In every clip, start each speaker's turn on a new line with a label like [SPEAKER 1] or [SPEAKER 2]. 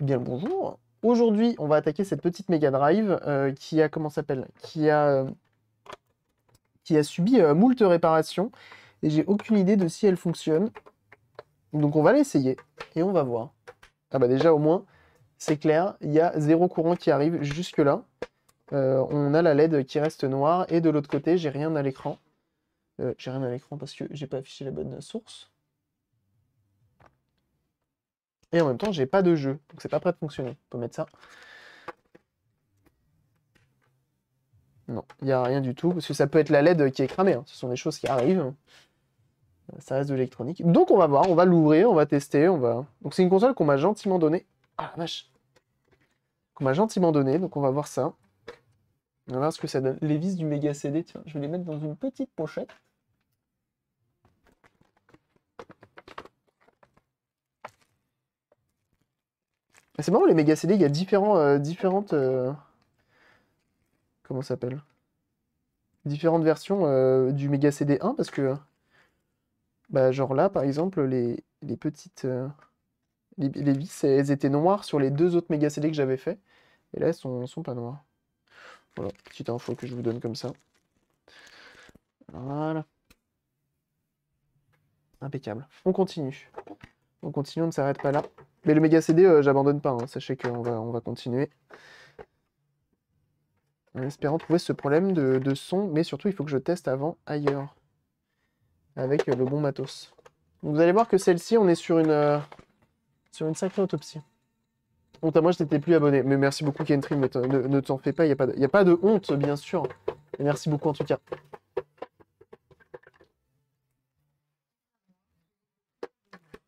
[SPEAKER 1] Eh bien le bonjour. Aujourd'hui, on va attaquer cette petite Mega Drive euh, qui a comment s'appelle Qui a euh, qui a subi euh, moult réparations et j'ai aucune idée de si elle fonctionne. Donc on va l'essayer et on va voir. Ah bah déjà au moins c'est clair, il y a zéro courant qui arrive jusque là. on a la LED qui reste noire et de l'autre côté j'ai rien à l'écran. j'ai rien à l'écran parce que j'ai pas affiché la bonne source. Et en même temps, j'ai pas de jeu. Donc c'est pas prêt de fonctionner. On peut mettre ça. Non, il n'y a rien du tout. Parce que ça peut être la LED qui est cramée. Hein. Ce sont des choses qui arrivent. Ça reste de l'électronique. Donc on va voir, on va l'ouvrir, on va tester, on va. Donc c'est une console qu'on m'a gentiment donnée. Ah la vache. Qu'on m'a gentiment donnée. Donc on va voir ça. On va voir ce que ça donne. Les vis du méga CD, tiens, je vais les mettre dans une petite pochette. Bah, c'est marrant les méga CD, il y a différents, euh, différentes. Euh, comment s'appelle Différentes versions euh, du méga CD 1 parce que. Bah, genre là, par exemple, les, petites. Les, vis, elles étaient noires sur les deux autres méga CD que j'avais fait. Et là, elles sont, sont pas noires. Voilà, petite info que je vous donne comme ça. Voilà. Impeccable. On continue. On continue, on ne s'arrête pas là. Mais le méga CD, euh, j'abandonne pas. Hein. Sachez qu'on va, on va continuer. En espérant trouver ce problème de, son. Mais surtout, il faut que je teste avant ailleurs. Avec euh, le bon matos. vous allez voir que celle-ci, on est sur une, euh, sur une sacrée autopsie. Honte à moi, je n'étais plus abonné. Mais merci beaucoup, Kentry. Ne, t'en fais pas. Il n'y a, pas de, a pas de honte, bien sûr. merci beaucoup, en tout cas.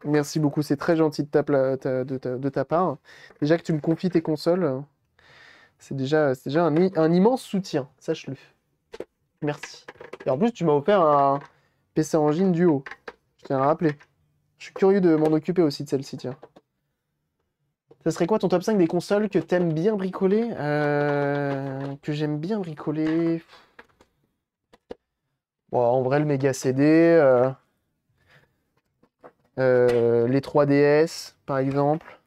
[SPEAKER 1] Merci beaucoup, c'est très gentil de ta, part. Déjà que tu me confies tes consoles, c'est déjà, un, immense soutien, sache-le. Merci. Et en plus, tu m'as offert un PC Engine Duo. Je tiens à rappeler. Je suis curieux de m'en occuper aussi de celle-ci, tiens. Ça serait quoi ton top 5 des consoles que t'aimes bien bricoler euh, Que j'aime bien bricoler. Bon, en vrai, le méga CD. Euh, euh, les 3DS, par exemple.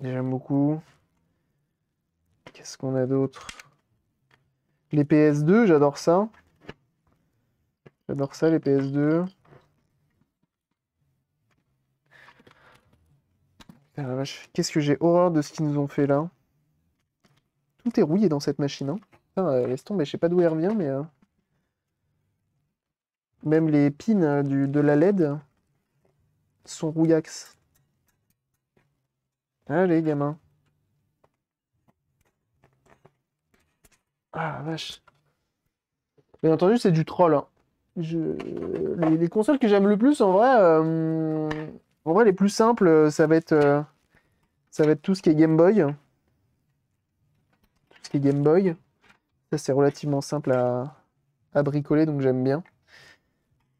[SPEAKER 1] J'aime beaucoup. Qu'est-ce qu'on a d'autre Les PS2, j'adore ça. J'adore ça, les PS2. Qu'est-ce que j'ai horreur de ce qu'ils nous ont fait là. Tout est rouillé dans cette machine. Hein. laisse tomber, je sais pas d'où elle revient, mais... Euh, même les pins hein, de la LED sont rouillax. Allez, gamin. Ah, vache. Bien entendu, c'est du troll. Hein. Je... Les, consoles que j'aime le plus, en vrai, euh, en vrai, les plus simples, euh, ça va être, euh, ça va être tout ce qui est Game Boy. Tout ce qui est Game Boy. Ça, c'est relativement simple à, à bricoler, donc j'aime bien.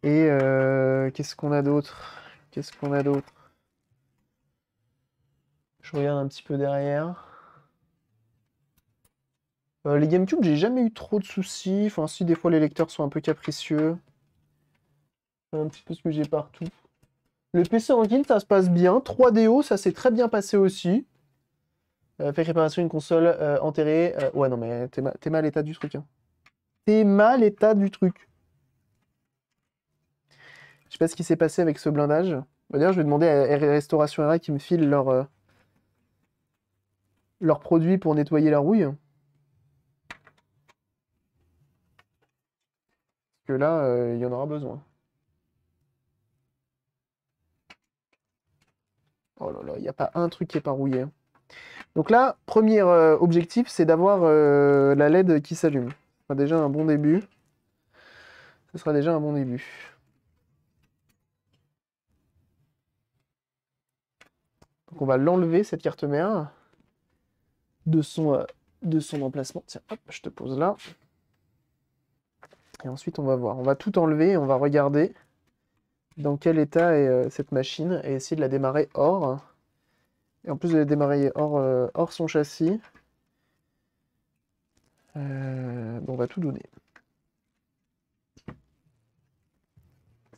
[SPEAKER 1] Et euh, qu'est-ce qu'on a d'autre Qu'est-ce qu'on a d'autre Je regarde un petit peu derrière. Euh, les GameCube, j'ai jamais eu trop de soucis. Enfin, si, des fois, les lecteurs sont un peu capricieux. Un petit peu ce que j'ai partout. Le PC en guild, ça se passe bien. 3DO, ça s'est très bien passé aussi. Euh, fait réparation une console euh, enterrée. ouais, non, mais t'es mal l'état du truc. Hein. T'es mal l'état du truc. Je sais pas ce qui s'est passé avec ce blindage. D'ailleurs, je vais demander à Restauration RA qui me file leur, euh, leurs produits pour nettoyer la rouille. Parce que là, euh, il y en aura besoin. Oh là là, il n'y a pas un truc qui est pas rouillé. Donc là, premier euh, objectif, c'est d'avoir la LED qui s'allume. Déjà un bon début. Ce sera déjà un bon début. Donc on va l'enlever, cette carte mère, de son, euh, de son emplacement. Tiens, hop, je te pose là. Et ensuite, on va voir. On va tout enlever et on va regarder dans quel état est euh, cette machine et essayer de la démarrer hors. Et en plus de la démarrer hors, euh, hors son châssis, on va tout donner.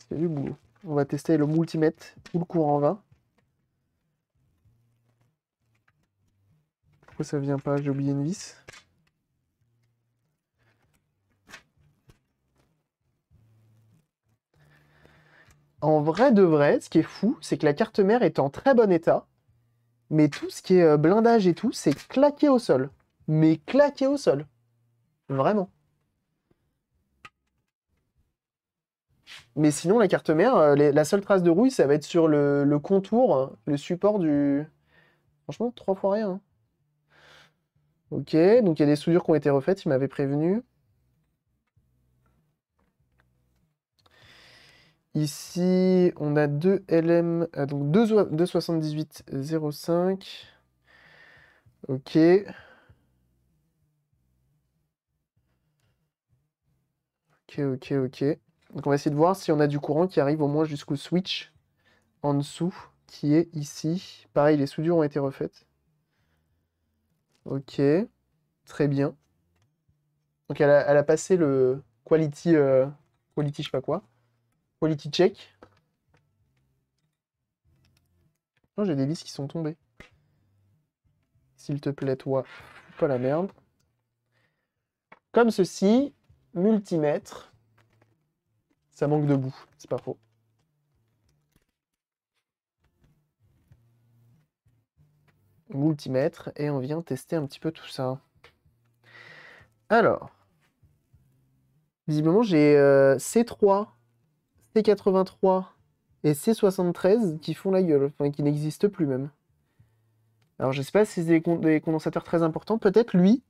[SPEAKER 1] C'est du On va tester le multimètre ou le courant 20. ça vient pas J'ai oublié une vis. En vrai de vrai, ce qui est fou, c'est que la carte mère est en très bon état, mais tout ce qui est euh, blindage et tout, c'est claqué au sol. Mais claqué au sol. Vraiment. Mais sinon, la carte mère, euh, la seule trace de rouille, ça va être sur le, le contour, hein, le support du... Franchement, trois fois rien. Hein. Ok, donc il y a des soudures qui ont été refaites, il m'avait prévenu. Ici, on a deux LM, ah, donc 2,78,05. Ok. Ok, ok, ok. Donc on va essayer de voir si on a du courant qui arrive au moins jusqu'au switch en dessous, qui est ici. Pareil, les soudures ont été refaites. Ok, très bien. Donc elle a, passé le quality, euh, quality je sais pas quoi, quality check. j'ai des vis qui sont tombées. S'il te plaît, toi, pas la merde. Comme ceci, multimètre. Ça manque de bout, c'est pas faux. multimètre et on vient tester un petit peu tout ça. Alors, visiblement j'ai C3, euh, C83 et C73 qui font la gueule, enfin qui n'existent plus même. Alors je sais pas si c'est des, des condensateurs très importants, peut-être lui,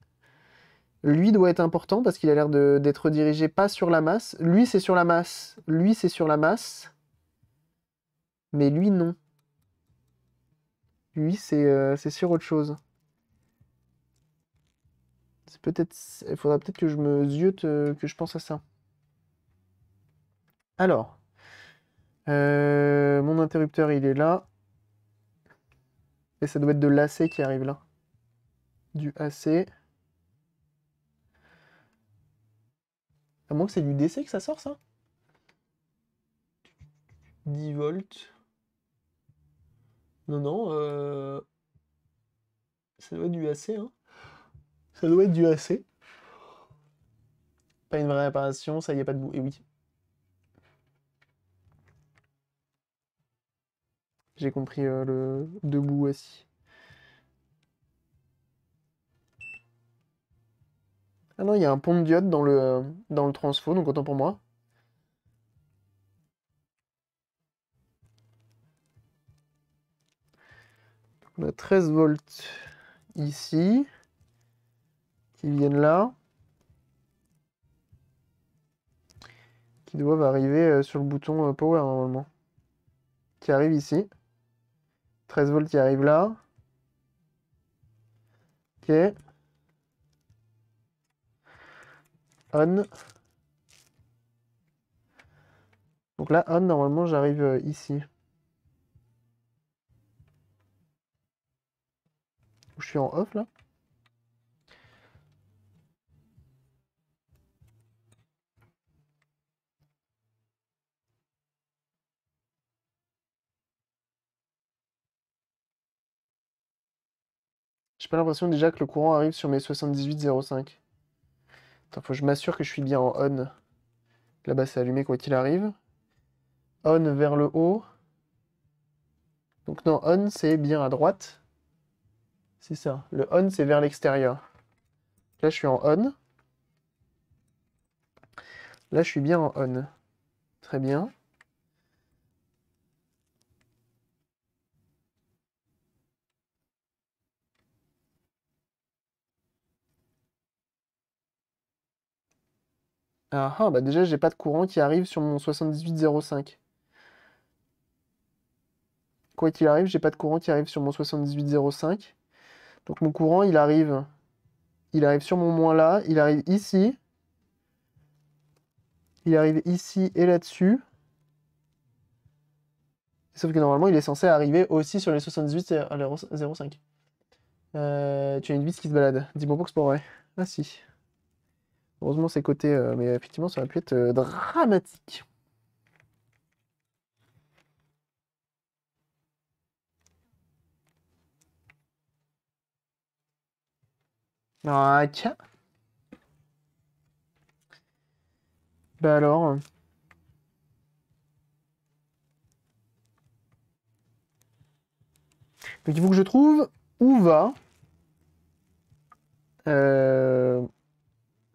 [SPEAKER 1] lui doit être important parce qu'il a l'air d'être dirigé pas sur la masse. Lui, c'est sur la masse. Lui, c'est sur la masse. Mais lui, non. Oui, euh, c'est sur autre chose. C'est peut-être. Il faudra peut-être que je me ziote, euh, que je pense à ça. Alors. Euh, mon interrupteur, il est là. Et ça doit être de l'AC qui arrive là. Du AC. À moins que c'est du DC que ça sort, ça 10 volts. Non, non. Euh, ça doit être du AC. Hein. Ça doit être du AC. Pas une vraie réparation, ça y est pas de boue. Et oui. J'ai compris euh, le debout aussi Ah non, il y a un pont de diode dans le, euh, dans le transfo, donc autant pour moi. On a 13 volts ici qui viennent là. Qui doivent arriver euh, sur le bouton euh, power normalement. Qui arrive ici. 13 volts qui arrive là. Ok. On. Donc là, on, normalement, j'arrive euh, ici. je suis en off là. J'ai pas l'impression déjà que le courant arrive sur mes 78,05. Attends, faut que je m'assure que je suis bien en on. Là-bas, c'est allumé quoi qu'il arrive. On vers le haut. Donc non, on, c'est bien à droite. C'est ça. Le on, c'est vers l'extérieur. Là, je suis en on. Là, je suis bien en on. Très bien. Ah ah, bah déjà, j'ai pas de courant qui arrive sur mon 7805. Quoi qu'il arrive, j'ai pas de courant qui arrive sur mon 7805. Donc mon courant, il arrive, il arrive sur mon moins là, il arrive ici, il arrive ici et là-dessus. Sauf que normalement, il est censé arriver aussi sur les 78 et 0,5. Euh, tu as une vis qui se balade. Dis-moi pour que ce pas vrai. Ah si. Heureusement, c'est côté, euh, mais effectivement, ça aurait pu être euh, dramatique. Ah, tiens. Bah alors. Donc euh, il faut que je trouve où va euh,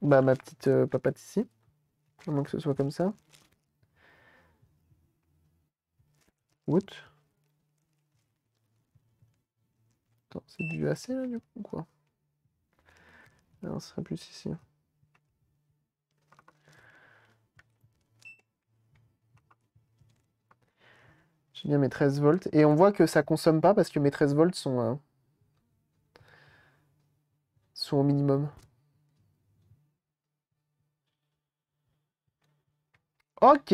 [SPEAKER 1] bah, ma petite euh, ici. Au moins que ce soit comme ça. What c'est du AC là du coup quoi ah non, plus ici. J'ai bien mes 13 volts. Et on voit que ça consomme pas parce que mes 13 volts sont, euh, sont au minimum. Ok.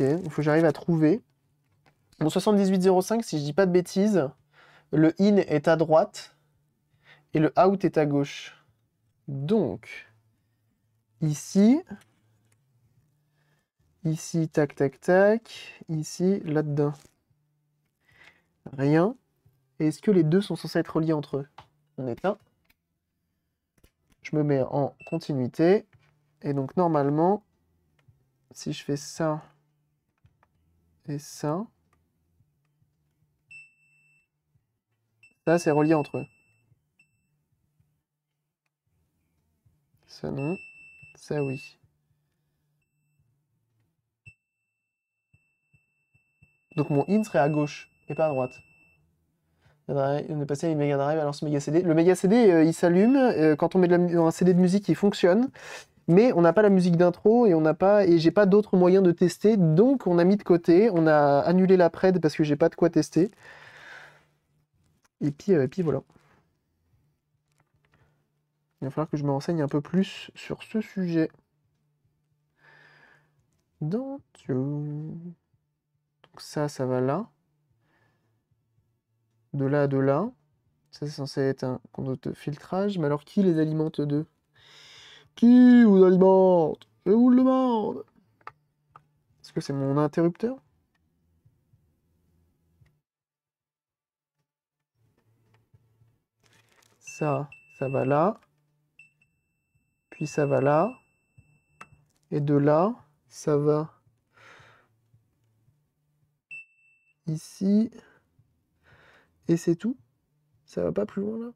[SPEAKER 1] il faut que j'arrive à trouver. Mon 78,05, si je dis pas de bêtises, le in est à droite et le out est à gauche. Donc, ici, ici, tac, tac, tac, ici, là-dedans. Rien. Est-ce que les deux sont censés être reliés entre eux On est éteint. Je me mets en continuité. Et donc, normalement, si je fais ça, et ça. Ça, c'est relié entre eux. Ça, non. Ça, oui. Donc mon in serait à gauche et pas à droite. On est passé à une alors ce CD. Le méga CD, euh, il s'allume. Euh, quand on met de la, un CD de musique, il fonctionne mais on n'a pas la musique d'intro et on n'a pas et j'ai pas d'autres moyens de tester, donc on a mis de côté, on a annulé la pred parce que j'ai pas de quoi tester. Et puis, euh, et puis voilà. Il va falloir que je me renseigne un peu plus sur ce sujet. Donc ça, ça va là. De là à de là. Ça, c'est censé être un conduit de filtrage. Mais alors, qui les alimente d'eux qui vous alimente Et vous le demande. Est-ce que c'est mon interrupteur Ça, ça va là. Puis ça va là. Et de là, ça va ici. Et c'est tout Ça va pas plus loin là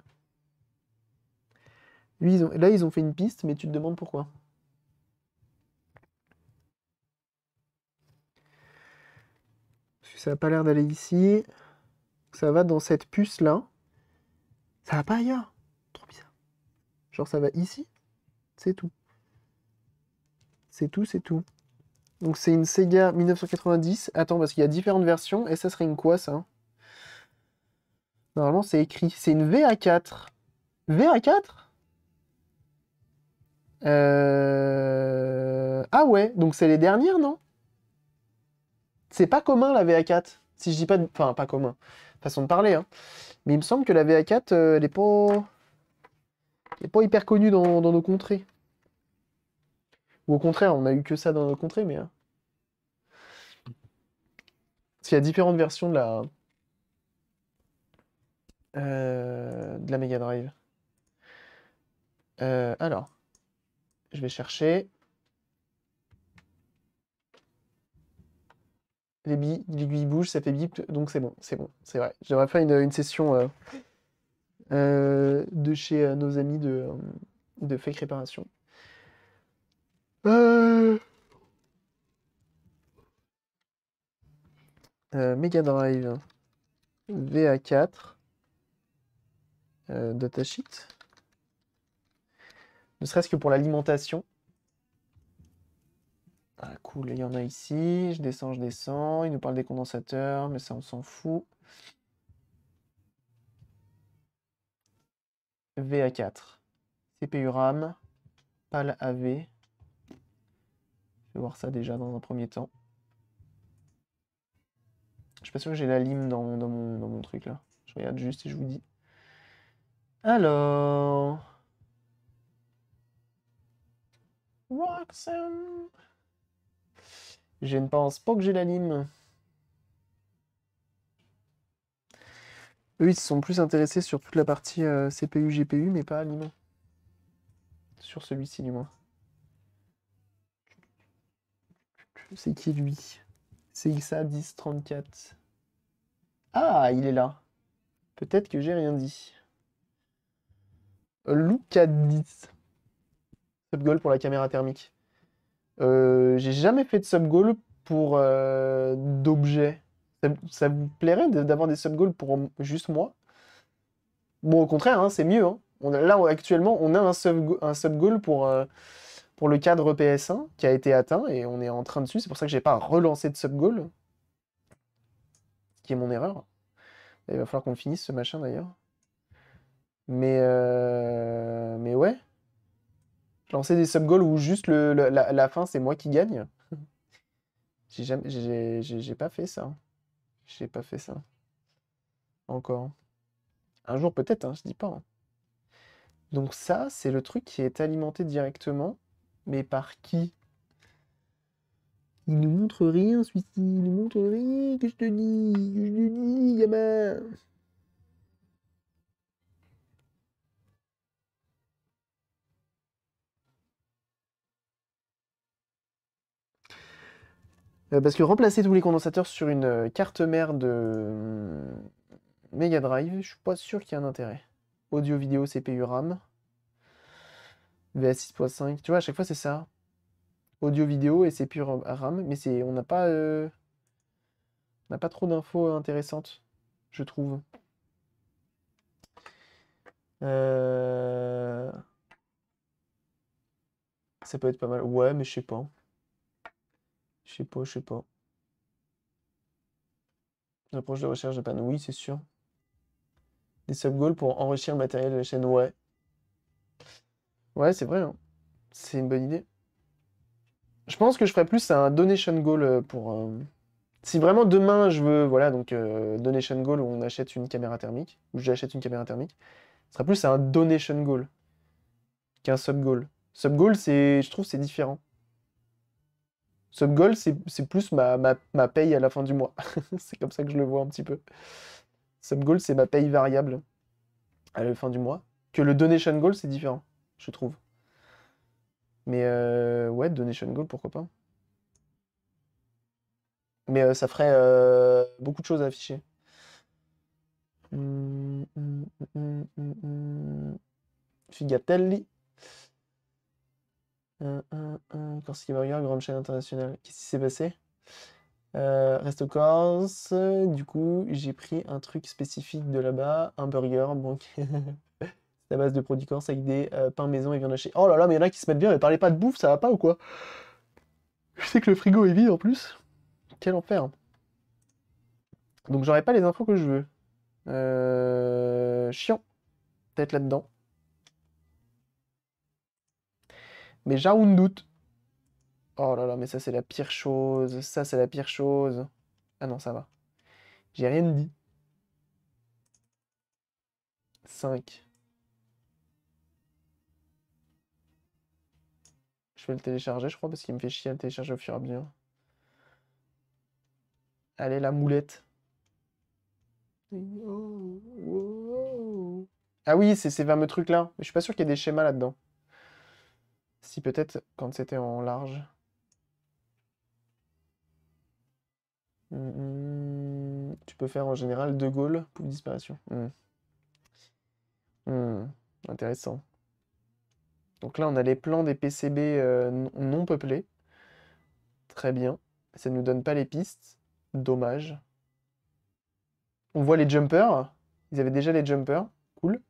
[SPEAKER 1] là, ils ont fait une piste, mais tu te demandes pourquoi. Parce que ça n'a pas l'air d'aller ici. Ça va dans cette puce-là. Ça va pas ailleurs. Trop bizarre. Genre, ça va ici. C'est tout. C'est tout, c'est tout. Donc, c'est une Sega 1990. Attends, parce qu'il y a différentes versions. Et ça serait une quoi, ça Normalement, c'est écrit. C'est une VA4. VA4 euh, ah ouais, donc c'est les dernières, non C'est pas commun la VA4, si je dis pas de... Enfin, pas commun, façon de parler. Hein. Mais il me semble que la VA4, euh, elle, est pas... elle est pas hyper connue dans, nos contrées. Ou au contraire, on a eu que ça dans nos contrées, mais... Hein. Parce qu'il y a différentes versions de la... Euh, de la Mega Drive. alors. Je vais chercher L'aiguille bouge, ça fait bip, donc c'est bon, c'est bon, c'est vrai. J'aimerais faire une, session euh, euh, de chez euh, nos amis de, de fake réparation. Mega Drive VA4 Datasheet ne serait-ce que pour l'alimentation. Ah cool, il y en a ici, je descends, je descends, il nous parle des condensateurs, mais ça on s'en fout. VA4, CPU RAM, PAL AV, je vais voir ça déjà dans un premier temps. Je suis pas sûr que j'ai la lime dans, mon, dans mon truc là. Je regarde juste et je vous dis. Alors... Roxanne. Je ne pense pas que j'ai la Eux, ils se sont plus intéressés sur toute la partie euh, CPU, GPU, mais pas à Sur celui-ci, du moins. C'est qui, lui C'est XA1034. Ah, il est là. Peut-être que j'ai rien dit. luca 10 sub-goal pour la caméra thermique. Euh, j'ai jamais fait de sub-goal pour euh, d'objets. Ça, vous plairait d'avoir des sub-goals pour juste moi Bon, au contraire, hein, c'est mieux. Hein. On a, là, actuellement, on a un sub-goal pour, euh, pour le cadre PS1 qui a été atteint et on est en train dessus. C'est pour ça que j'ai pas relancé de sub-goal. Ce qui est mon erreur. Il va falloir qu'on finisse ce machin d'ailleurs. Mais, mais ouais. Lancer des sub-goals ou juste le, la, fin, c'est moi qui gagne. J'ai pas fait ça. J'ai pas fait ça. Encore. Un jour peut-être, hein, je dis pas. Hein. Donc ça, c'est le truc qui est alimenté directement. Mais par qui Il nous montre rien, celui-ci. Il nous montre rien, que je te dis. Que je te dis, Euh, parce que remplacer tous les condensateurs sur une euh, carte mère de hum, Mega Drive, je suis pas sûr qu'il y ait un intérêt. Audio, vidéo, CPU, RAM. VS 6.5. Tu vois, à chaque fois, c'est ça. Audio, vidéo et CPU, RAM. Mais c'est, on n'a pas, euh, n'a pas trop d'infos intéressantes, je trouve. Ça peut être pas mal. Ouais, mais je sais pas. Je sais pas, je sais pas. L'approche de recherche de panne, oui, c'est sûr. Des sub-goals pour enrichir le matériel de la chaîne, ouais. Ouais, c'est vrai, hein. c'est une bonne idée. Je pense que je ferais plus un donation goal euh, pour. Euh, si vraiment demain je veux, voilà, donc euh, donation goal où on achète une caméra thermique, où j'achète une caméra thermique, ce serait plus un donation goal qu'un sub goal. Sub goal, c'est, je trouve, c'est différent. Subgoal, c'est plus ma, paye à la fin du mois. c'est comme ça que je le vois un petit peu. Subgoal, c'est ma paye variable à la fin du mois. Que le donation goal, c'est différent, je trouve. Mais euh, ouais, donation goal, pourquoi pas. Mais euh, ça ferait euh, beaucoup de choses à afficher. Hum, hum, hum, Figatelli. Euh, euh, euh, Corsica Burger, grande chaîne internationale. Qu'est-ce qui s'est passé Resto Corse, du coup, j'ai pris un truc spécifique de là-bas, un burger. Bon, c'est base de produits corse avec des pains maison et viande Oh là là, mais il y en a qui se mettent bien, mais parlez pas de bouffe, ça va pas ou quoi Je sais que le frigo est vide en plus. Quel enfer. Donc, j'aurai pas les infos que je veux. Euh... Chiant. Peut-être là-dedans. Mais j'ai un doute. Oh là là, mais ça c'est la pire chose. Ça c'est la pire chose. Ah non, ça va. J'ai rien dit. 5. Je vais le télécharger, je crois, parce qu'il me fait chier à le télécharger au fur et à mesure. Allez, la moulette. Ah oui, c'est ces fameux trucs-là. Je suis pas sûr qu'il y ait des schémas là-dedans. Si peut-être quand c'était en large. Hmm, hmm. tu peux faire en général De Gaulle, pour disparition. Hmm. intéressant. Donc là, on a les plans des PCB euh, non peuplés. Très bien. Ça ne nous donne pas les pistes. Dommage. On voit les jumpers. Ils avaient déjà les jumpers. Cool.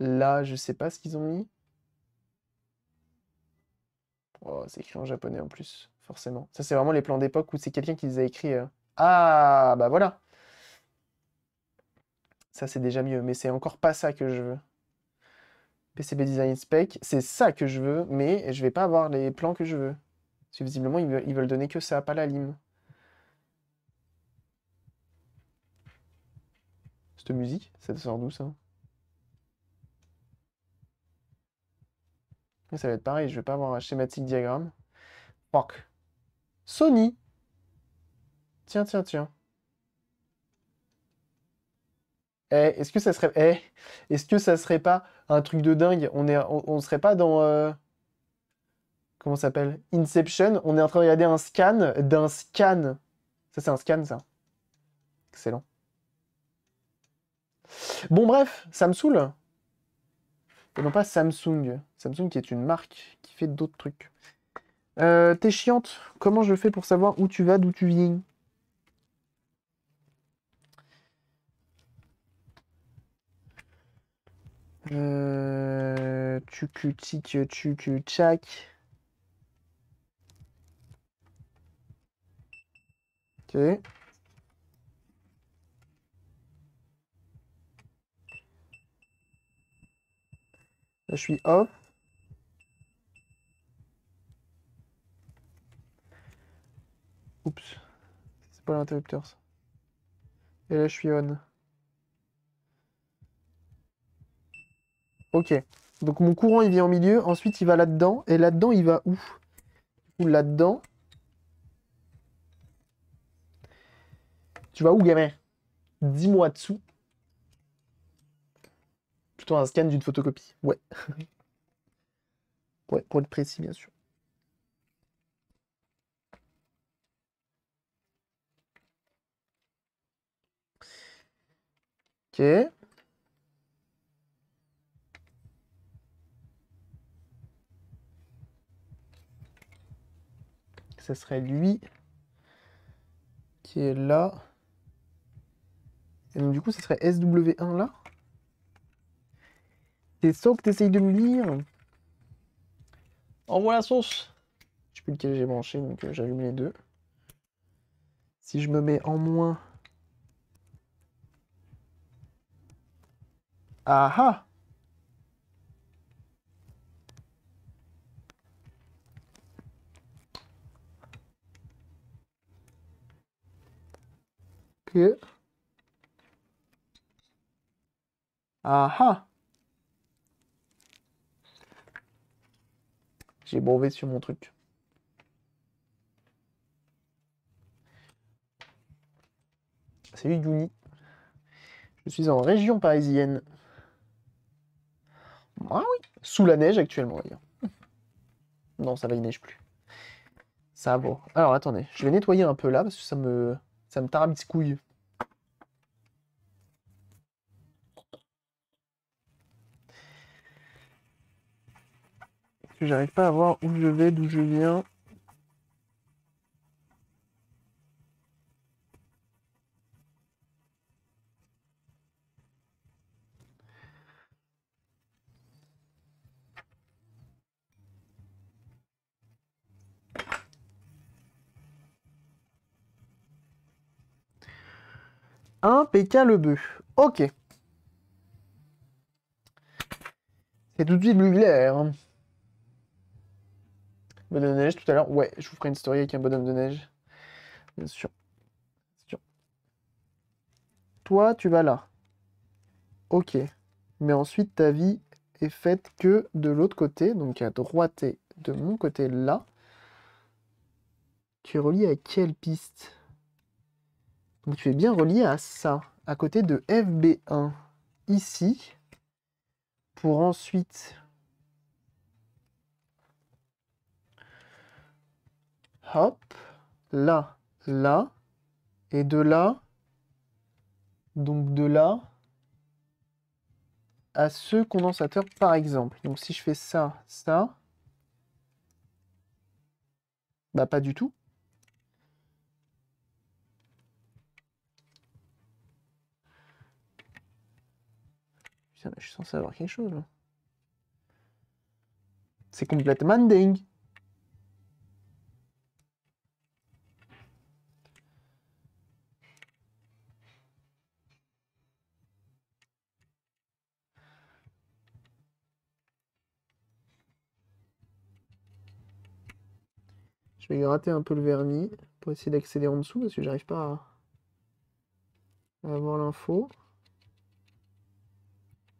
[SPEAKER 1] Là, je sais pas ce qu'ils ont mis. Oh, c'est écrit en japonais en plus, forcément. Ça, c'est vraiment les plans d'époque où c'est quelqu'un qui les a écrits. Hein. Ah, bah voilà. Ça, c'est déjà mieux, mais c'est encore pas ça que je veux. PCB Design Spec, c'est ça que je veux, mais je vais pas avoir les plans que je veux. Parce que visiblement, ils veulent, donner que ça, pas la lime. Cette musique, ça sort d'où ça ça va être pareil, je vais pas avoir un schématique diagramme. Fuck. Sony. Tiens, tiens, tiens. Eh, est-ce que ça serait. Eh, est-ce que ça serait pas un truc de dingue On est, on, serait pas dans. Euh, comment ça s'appelle Inception. On est en train de regarder un scan d'un scan. Ça, c'est un scan, ça. Excellent. Bon, bref, ça me saoule et non pas Samsung. Samsung qui est une marque qui fait d'autres trucs. Euh, t'es chiante. Comment je fais pour savoir où tu vas, d'où tu viens Euh, tu tic tu cu tchac. Ok. Là, je suis off. Oups. C'est pas l'interrupteur, ça. Et là, je suis on. Ok. Donc, mon courant, il vient au milieu. Ensuite, il va là-dedans. Et là-dedans, il va où Ou là-dedans. Tu vas où, gamin Dis-moi dessous un scan d'une photocopie. Ouais. ouais, pour être précis, bien sûr. Ok. Ce serait lui qui est là. Et donc du coup, ce serait SW1 là. C'est ça que t'essayes de me lire Envoie la sauce Je sais plus lequel j'ai branché, donc euh, j'allume les deux. Si je me mets en moins... Ah ah Ah ah J'ai brevé sur mon truc. Salut Youni. Je suis en région parisienne. Ah oui, sous la neige actuellement d'ailleurs. Non, ça va, il neige plus. Ça va. Alors attendez, je vais nettoyer un peu là parce que ça me ça me tarabiscouille. que j'arrive pas à voir où je vais, d'où je viens. Un le bœuf. Ok. C'est tout de suite plus Bonhomme de neige tout à l'heure. Ouais, je vous ferai une story avec un bonhomme de neige. Bien sûr. Toi, tu vas là. Ok. Mais ensuite, ta vie est faite que de l'autre côté, donc à droite et de mon côté là. Tu es relié à quelle piste Donc tu es bien relié à ça, à côté de FB1, ici, pour ensuite hop, là, là, et de là, donc de là, à ce condensateur par exemple. Donc si je fais ça, ça, bah pas du tout. Putain, je suis censé avoir quelque chose. C'est complètement dingue. Je vais gratter un peu le vernis pour essayer d'accéder en dessous parce que j'arrive pas à, avoir l'info.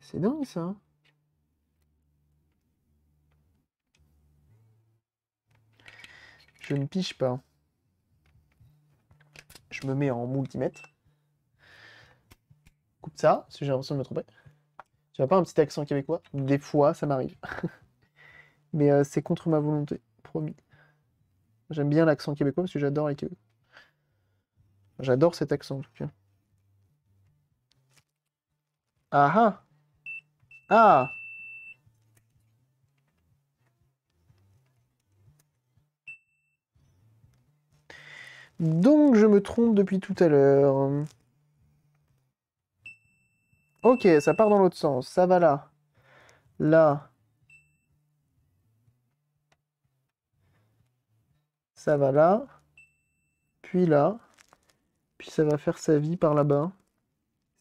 [SPEAKER 1] C'est dingue ça. Je ne piche pas. Je me mets en multimètre. Coupe ça, parce que j'ai l'impression de me tromper. Tu vois pas un petit accent québécois. Des fois, ça m'arrive. Mais euh, c'est contre ma volonté, promis. J'aime bien l'accent québécois parce que j'adore les Québécois. J'adore cet accent en tout cas. Ah ah Ah Donc je me trompe depuis tout à l'heure. Ok, ça part dans l'autre sens. Ça va là. Là. ça va là, puis là, puis ça va faire sa vie par là-bas.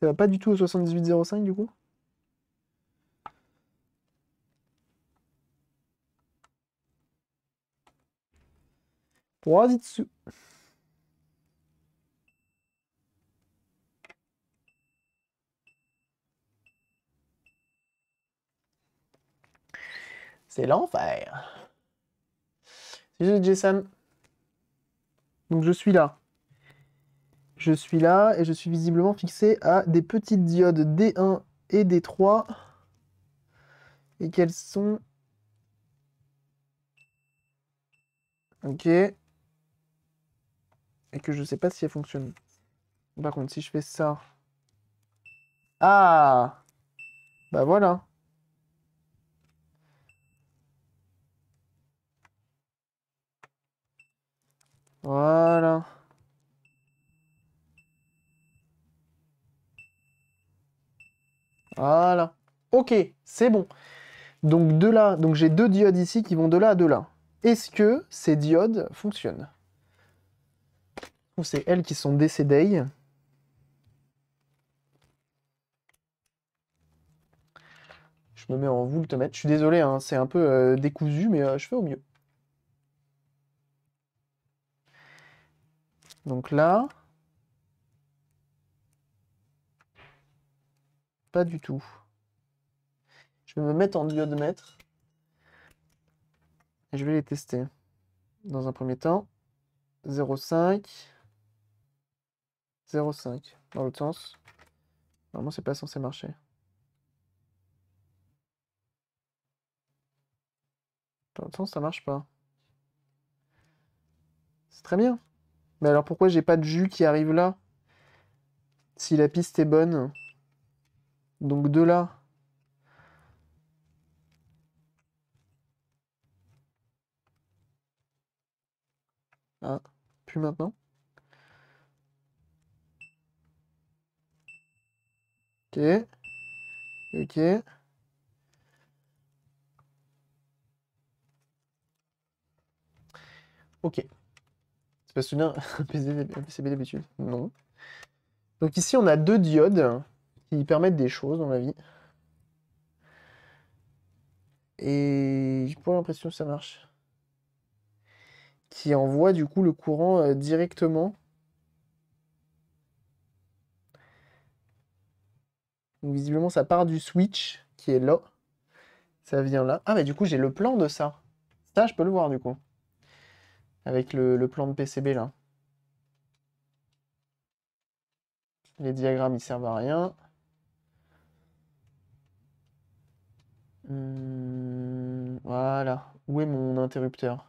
[SPEAKER 1] Ça va pas du tout au 7805 du coup C'est l'enfer. C'est juste Jason. Donc je suis là. Je suis là et je suis visiblement fixé à des petites diodes D1 et D3. Et qu'elles sont... Ok. Et que je sais pas si elles fonctionnent. Par contre, si je fais ça... Ah Bah voilà Voilà. Voilà. Ok, c'est bon. Donc de là, donc j'ai deux diodes ici qui vont de là à de là. Est-ce que ces diodes fonctionnent C'est elles qui sont décédées. Je me mets en mettre Je suis désolé, hein, c'est un peu euh, décousu, mais euh, je fais au mieux. Donc là, pas du tout. Je vais me mettre en de mètre et je vais les tester. Dans un premier temps, 0,5, 0,5 dans l'autre sens. Normalement, c'est pas censé marcher. Dans l'autre sens, ça marche pas. C'est très bien. Mais alors pourquoi j'ai pas de jus qui arrive là Si la piste est bonne. Donc de là. Ah, plus maintenant. Ok. Ok. Ok. C'est pas celui PCB d'habitude Non. Donc ici, on a deux diodes qui permettent des choses dans la vie. Et j'ai pas l'impression que ça marche. Qui envoie du coup le courant euh, directement. Donc visiblement, ça part du switch qui est là. Ça vient là. Ah, mais bah, du coup, j'ai le plan de ça. Ça, je peux le voir du coup avec le, plan de PCB là. Les diagrammes ils servent à rien. Hum, voilà. Où est mon interrupteur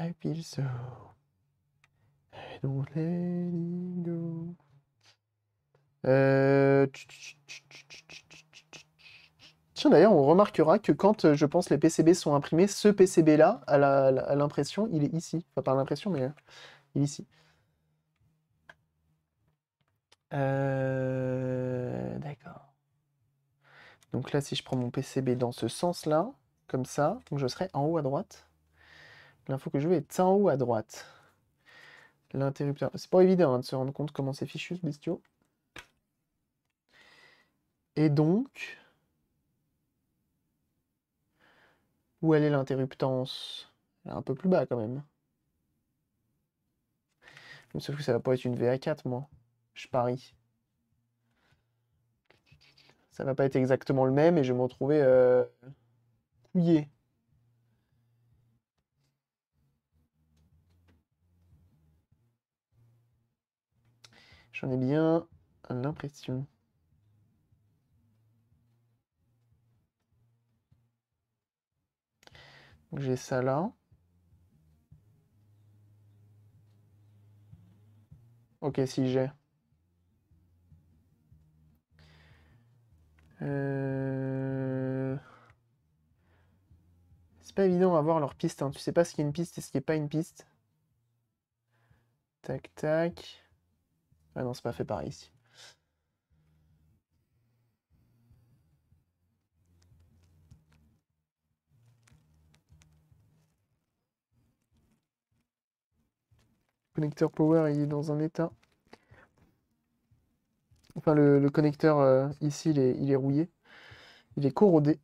[SPEAKER 1] I feel so. I don't let Tiens, d'ailleurs, on remarquera que quand, je pense, les PCB sont imprimés, ce PCB-là, à l'impression, il est ici. Enfin, pas l'impression, mais il est ici. D'accord. Donc là, si je prends mon PCB dans ce sens-là, comme ça, donc je serai en haut à droite. L'info que je veux est en haut à droite. L'interrupteur. C'est pas évident de se rendre compte comment c'est fichu ce et donc, où elle est l'interruptance Elle est un peu plus bas quand même. Sauf que ça va pas être une VA4, moi. Je parie. Ça va pas être exactement le même et je vais me retrouver couillé. Euh, J'en ai bien l'impression. J'ai ça là. Ok, si j'ai. Euh, c'est pas évident à voir leur piste. Hein. Tu sais pas ce qui est une piste et ce qui est pas une piste. Tac, tac. Ah non, c'est pas fait pareil ici. connecteur power il est dans un état. Enfin, le, connecteur euh, ici, il est, il est, rouillé. Il est corrodé.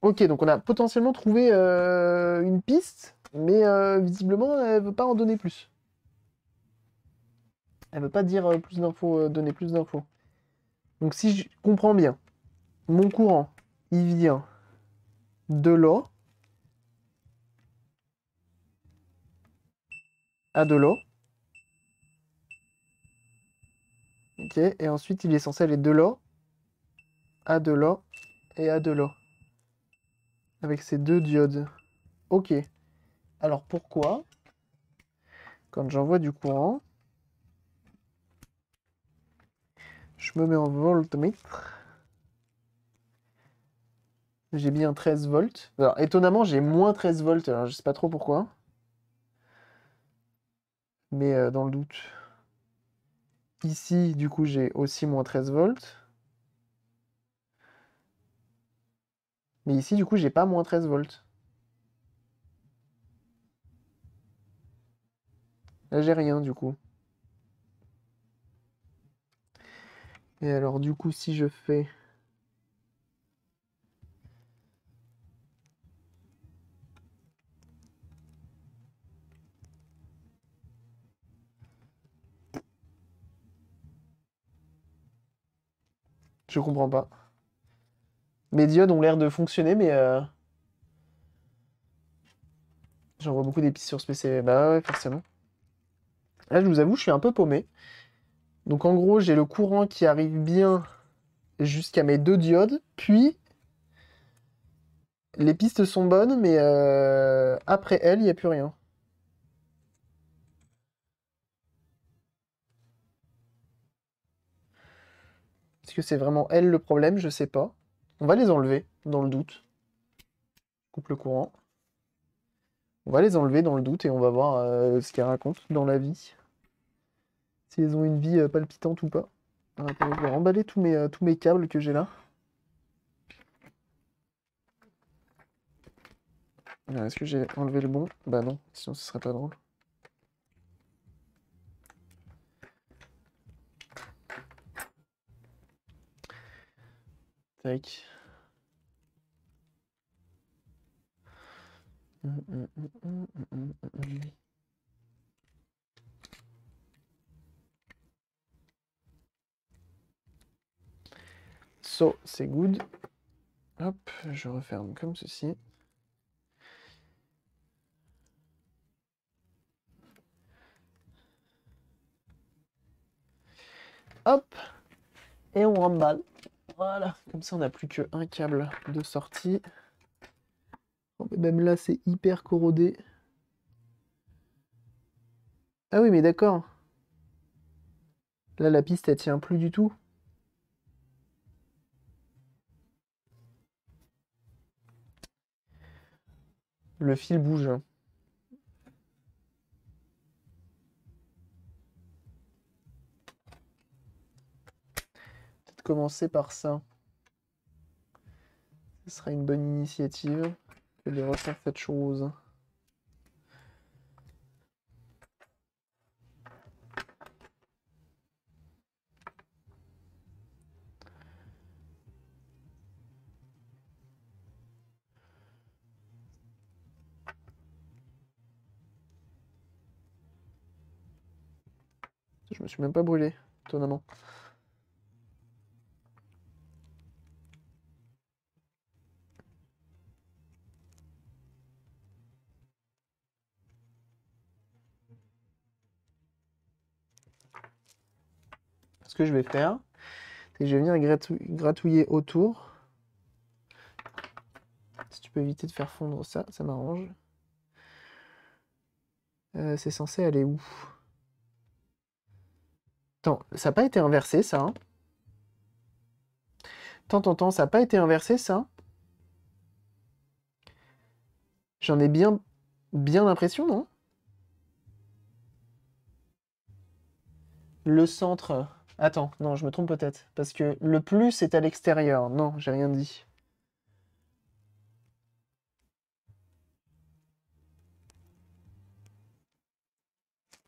[SPEAKER 1] Ok, donc on a potentiellement trouvé euh, une piste, mais euh, visiblement, elle ne veut pas en donner plus. Elle ne veut pas dire plus d'infos, donner plus d'infos. Donc si je comprends bien, mon courant, il vient de l'eau à de l'eau. Ok, et ensuite il est censé aller de l'eau à de l'eau et à de l'eau. Avec ces deux diodes. Ok. Alors pourquoi Quand j'envoie du courant, je me mets en voltmètre. J'ai bien 13 volts. Alors étonnamment j'ai moins 13 volts, alors je sais pas trop pourquoi mais euh, dans le doute. Ici, du coup, j'ai aussi moins 13 volts. Mais ici, du coup, j'ai pas moins 13 volts. Là, j'ai rien, du coup. Et alors, du coup, si je fais... Je comprends pas. Mes diodes ont l'air de fonctionner, mais. Euh, j'en vois beaucoup pistes sur ce PC. Bah ouais, forcément. Là, je vous avoue, je suis un peu paumé. Donc en gros, j'ai le courant qui arrive bien jusqu'à mes deux diodes, puis les pistes sont bonnes, mais euh, après elles, il n'y a plus rien. Est-ce que c'est vraiment elle le problème Je sais pas. On va les enlever, dans le doute. coupe le courant. On va les enlever dans le doute et on va voir euh, ce qu'elles racontent dans la vie. Si elles ont une vie euh, palpitante ou pas. je vais remballer tous mes, euh, tous mes câbles que j'ai là. Ah, est-ce que j'ai enlevé le bon Bah non, sinon ce serait pas drôle. Tac. So, c'est good. Hop, je referme comme ceci. Hop, et on remballe. Voilà, comme ça on n'a plus qu'un câble de sortie. Oh, même là c'est hyper corrodé. Ah oui mais d'accord. Là la piste elle tient plus du tout. Le fil bouge. Hein. commencer par ça. Ce sera une bonne initiative que de refaire cette chose. Je me suis même pas brûlé, étonnamment. je vais faire, c'est je vais venir gratouiller autour. Si tu peux éviter de faire fondre ça, ça m'arrange. Euh, c'est censé aller où Attends, ça n'a pas été inversé, ça. tant, tant, tant, ça n'a pas été inversé, ça. J'en ai bien, bien l'impression, non Le centre... Attends, non, je me trompe peut-être. Parce que le plus est à l'extérieur. Non, j'ai rien dit.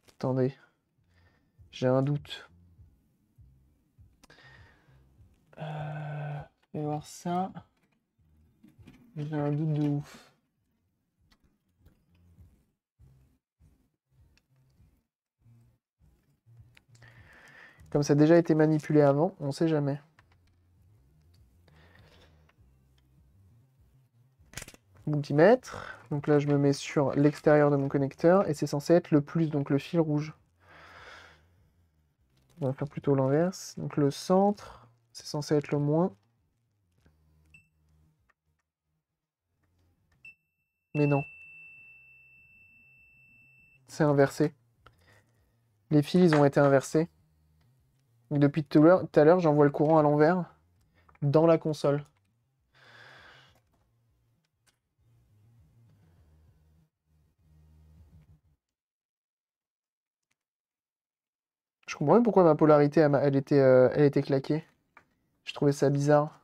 [SPEAKER 1] Attendez. J'ai un doute. Euh, je vais voir ça. J'ai un doute de ouf. Comme ça a déjà été manipulé avant, on ne sait jamais. Multimètre. Donc là, je me mets sur l'extérieur de mon connecteur et c'est censé être le plus, donc le fil rouge. On va faire plutôt l'inverse. Donc le centre, c'est censé être le moins. Mais non. C'est inversé. Les fils, ils ont été inversés depuis tout à l'heure, j'envoie le courant à l'envers dans la console. Je comprends même pourquoi ma polarité, elle, était, euh, elle était claquée. Je trouvais ça bizarre.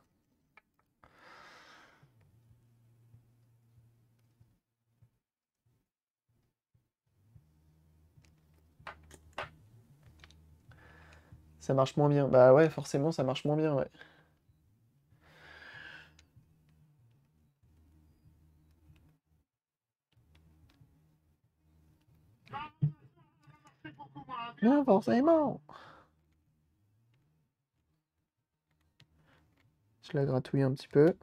[SPEAKER 1] Ça marche moins bien. Bah ouais, forcément, ça marche moins bien, ouais. Non, forcément. Je la gratouille un petit peu.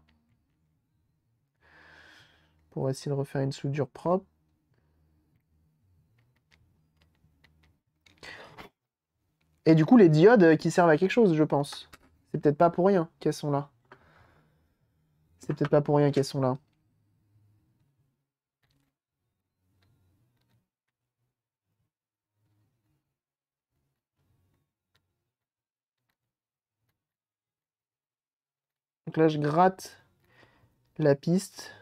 [SPEAKER 1] Pour essayer de refaire une soudure propre. Et du coup, les diodes euh, qui servent à quelque chose, je pense. C'est peut-être pas pour rien qu'elles sont là. C'est peut-être pas pour rien qu'elles sont là. Donc là, je gratte la piste.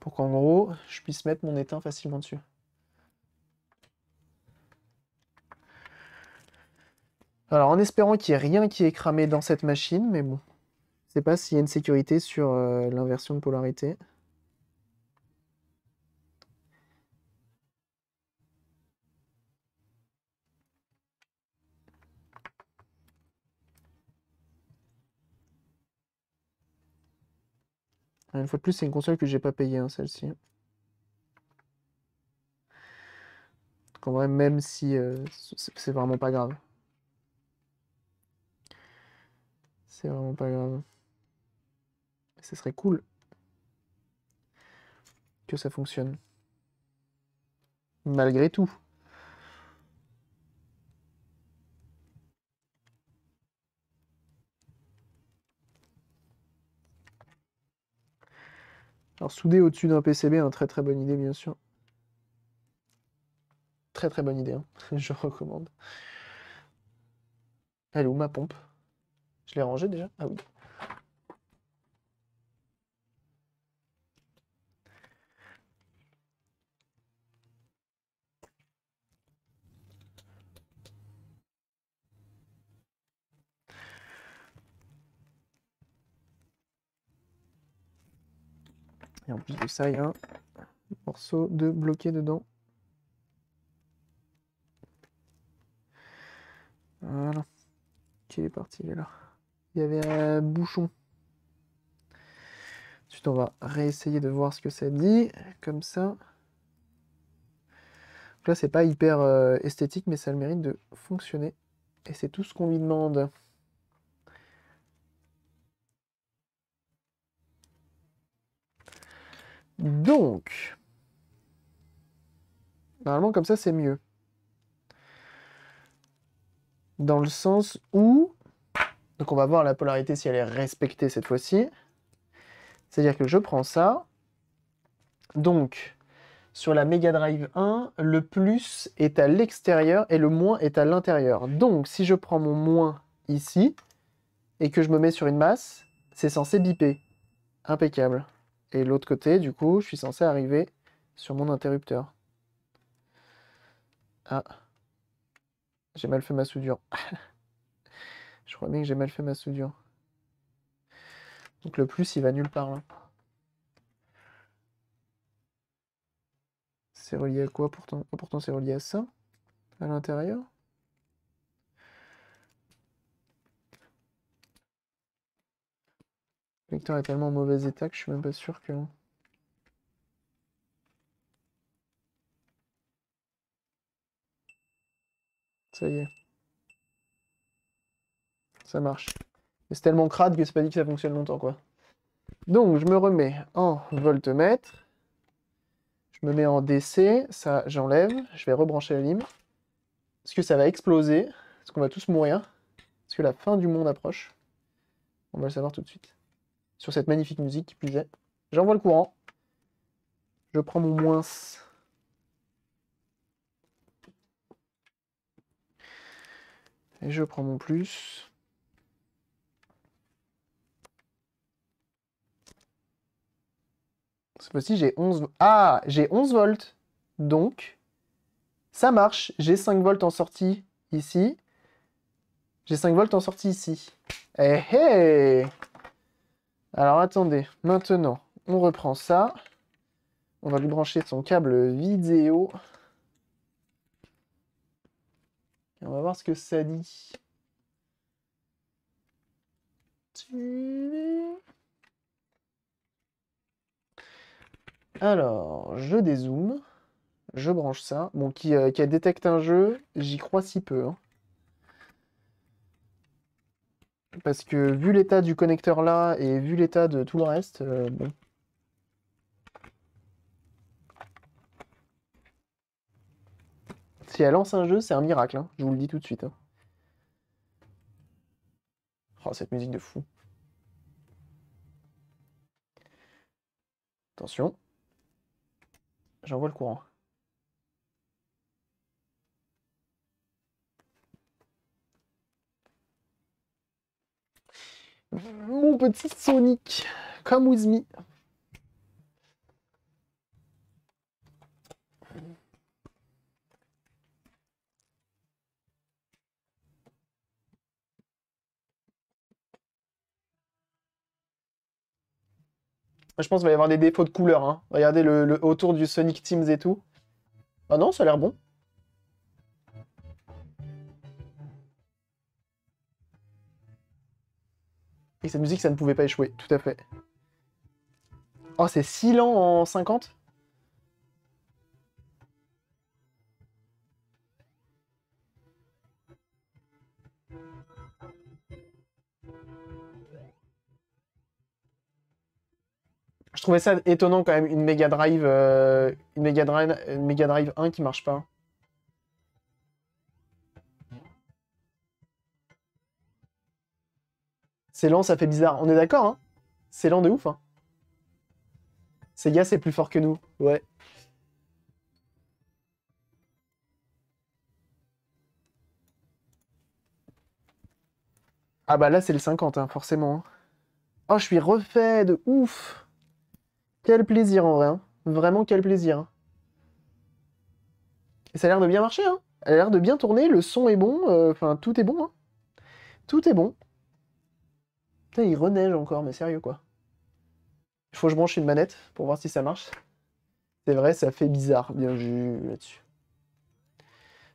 [SPEAKER 1] Pour qu'en gros, je puisse mettre mon étain facilement dessus. Alors, en espérant qu'il n'y ait rien qui est cramé dans cette machine, mais bon. Je sais pas s'il y a une sécurité sur euh, l'inversion de polarité. Ah, une fois de plus, c'est une console que j'ai pas payée, hein, celle-ci. en vrai, même si euh, c'est vraiment pas grave. C'est vraiment pas grave. ce serait cool que ça fonctionne. Malgré tout. Alors souder au-dessus d'un PCB, un hein, très très bonne idée bien sûr. Très très bonne idée, hein. je recommande. Elle ma pompe je l'ai rangé déjà Ah oui. Et en plus de ça, il y a un morceau de bloqué dedans. Voilà. Qui est parti, est là. Il y avait un bouchon. Ensuite, on va réessayer de voir ce que ça dit. Comme ça. là, c'est pas hyper euh, esthétique, mais ça a le mérite de fonctionner. Et c'est tout ce qu'on lui demande. Donc, normalement comme ça c'est mieux. Dans le sens où donc on va voir la polarité si elle est respectée cette fois-ci. C'est-à-dire que je prends ça. Donc, sur la Mega Drive 1, le plus est à l'extérieur et le moins est à l'intérieur. Donc, si je prends mon moins ici et que je me mets sur une masse, c'est censé biper. Impeccable. Et l'autre côté, du coup, je suis censé arriver sur mon interrupteur. Ah, j'ai mal fait ma soudure. Je crois bien que j'ai mal fait ma soudure. Donc le plus, il va nulle part là. C'est relié à quoi pourtant ah, Pourtant, c'est relié à ça À l'intérieur Le lecteur est tellement en mauvais état que je suis même pas sûr que... Ça y est. Ça marche. mais C'est tellement crade que c'est pas dit que ça fonctionne longtemps, quoi. Donc, je me remets en voltmètre. Je me mets en DC. Ça, j'enlève. Je vais rebrancher la lime. Est-ce que ça va exploser Est-ce qu'on va tous mourir Est-ce que la fin du monde approche On va le savoir tout de suite. Sur cette magnifique musique qui plus J'envoie le courant. Je prends mon moins. Et je prends mon plus. Cette fois j'ai 11... Ah, j'ai 11 volts. Donc, ça marche. J'ai 5 volts en sortie ici. J'ai 5 volts en sortie ici. Eh hé eh. Alors, attendez. Maintenant, on reprend ça. On va lui brancher son câble vidéo. on va voir ce que ça dit. Tu... Alors, je dézoome. Je branche ça. Bon, qui, euh, qui détecte un jeu, j'y crois si peu. Hein. Parce que vu l'état du connecteur là et vu l'état de tout le reste, euh, bon. Si elle lance un jeu, c'est un miracle, hein. je vous le dis tout de suite. Hein. Oh, cette musique de fou. Attention. J'envoie le courant. Mon petit Sonic, comme with me. je pense qu'il va y avoir des défauts de couleur. Hein. Regardez le, autour du Sonic Teams et tout. Ah non, ça a l'air bon. Et cette musique, ça ne pouvait pas échouer, tout à fait. Oh, c'est si lent en 50 Je trouvais ça étonnant quand même, une Mega Drive, euh, une Mega Drive, une Mega Drive 1 qui marche pas. C'est lent, ça fait bizarre. On est d'accord, hein C'est lent de ouf, hein Sega, c'est plus fort que nous. Ouais. Ah bah là, c'est le 50, hein, forcément. Hein. Oh, je suis refait de ouf quel plaisir en vrai. Hein. Vraiment quel plaisir. Hein. Et ça a l'air de bien marcher. Hein. Elle a l'air de bien tourner. Le son est bon. Euh, enfin, tout est bon. Hein. Tout est bon. Putain, il reneige encore, mais sérieux quoi. Il faut que je branche une manette pour voir si ça marche. C'est vrai, ça fait bizarre. Bien vu là-dessus.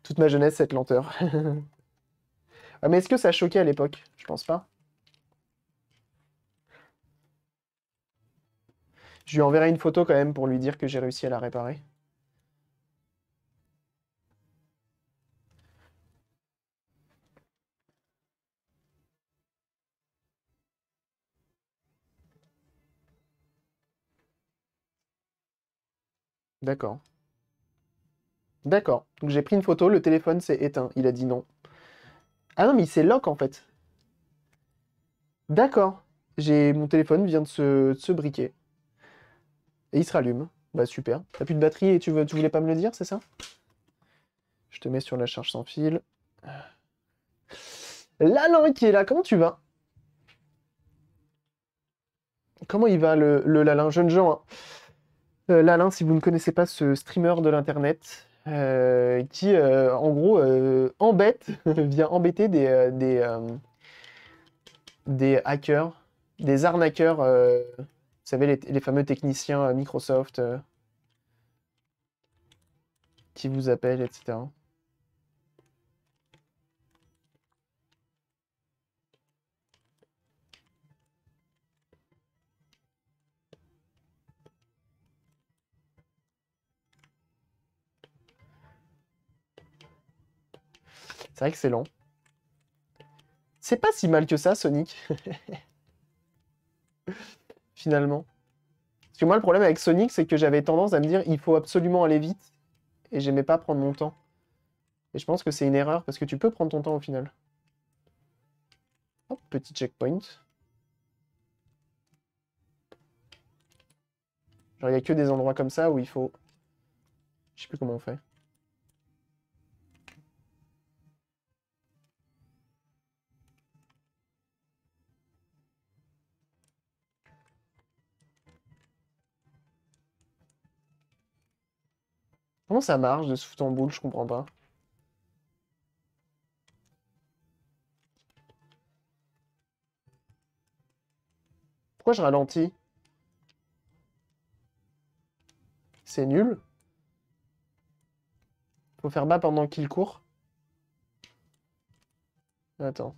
[SPEAKER 1] Toute ma jeunesse, cette lenteur. mais est-ce que ça choquait à l'époque Je pense pas. Je lui enverrai une photo quand même pour lui dire que j'ai réussi à la réparer. D'accord. D'accord. Donc j'ai pris une photo, le téléphone s'est éteint. Il a dit non. Ah non, mais il s'est lock en fait. D'accord. J'ai Mon téléphone vient de se, de se briquer. Et il se rallume. Bah super. T'as plus de batterie et tu, veux, tu voulais pas me le dire, c'est ça Je te mets sur la charge sans fil. Lalin qui est là, comment tu vas Comment il va le, le Lalin Jeune Jean. Hein. Euh, Lalin, si vous ne connaissez pas ce streamer de l'internet, euh, qui euh, en gros embête, vient embêter des, des, des hackers, des arnaqueurs vous savez, les, fameux techniciens euh, Microsoft euh, qui vous appellent, etc. C'est vrai excellent. C'est pas si mal que ça, Sonic. finalement. Parce que moi, le problème avec Sonic, c'est que j'avais tendance à me dire il faut absolument aller vite, et j'aimais pas prendre mon temps. Et je pense que c'est une erreur, parce que tu peux prendre ton temps au final. petit checkpoint. Genre, il n'y a que des endroits comme ça où il faut... Je sais plus comment on fait. Comment ça marche de se foutre en boule, je comprends pas. Pourquoi je ralentis C'est nul. Faut faire bas pendant qu'il court. Attends.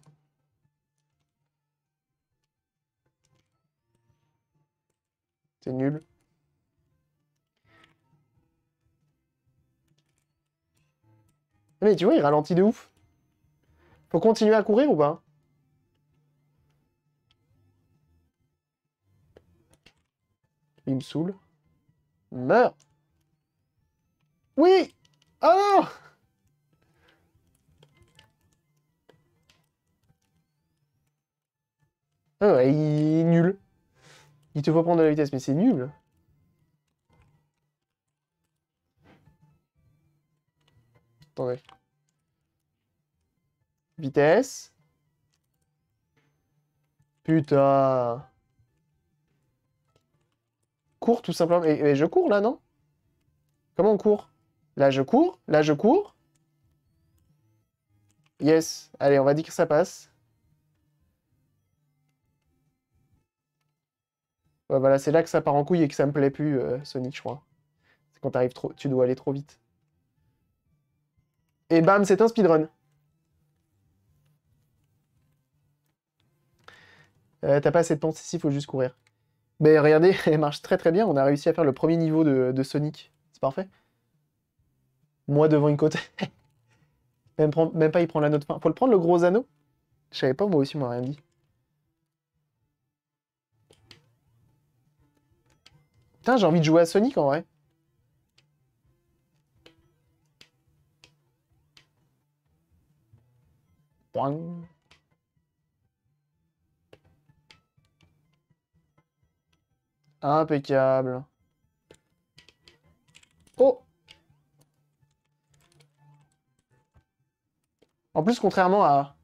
[SPEAKER 1] C'est nul. Mais tu vois, il ralentit de ouf. Faut continuer à courir ou pas Il me saoule. Meurs Oui Oh Ah, ah il est nul. Il te voit prendre de la vitesse, mais c'est nul. Vitesse. Putain. Cours tout simplement. Et, je cours là, non Comment on court Là, je cours. Là, je cours. Yes. Allez, on va dire que ça passe. voilà, c'est là que ça part en couille et que ça me plaît plus, euh, Sonic, je crois. C'est quand arrives trop... Tu dois aller trop vite. Et bam, c'est un speedrun. Euh, t'as pas assez de pente ici, il faut juste courir. Mais regardez, elle marche très très bien. On a réussi à faire le premier niveau de, Sonic. C'est parfait. Moi devant une côte. même, même, pas, il prend l'anneau de fin. Faut le prendre, le gros anneau Je savais pas, moi aussi, on m'a rien dit. Putain, j'ai envie de jouer à Sonic en vrai. Impeccable. Oh En plus, contrairement à...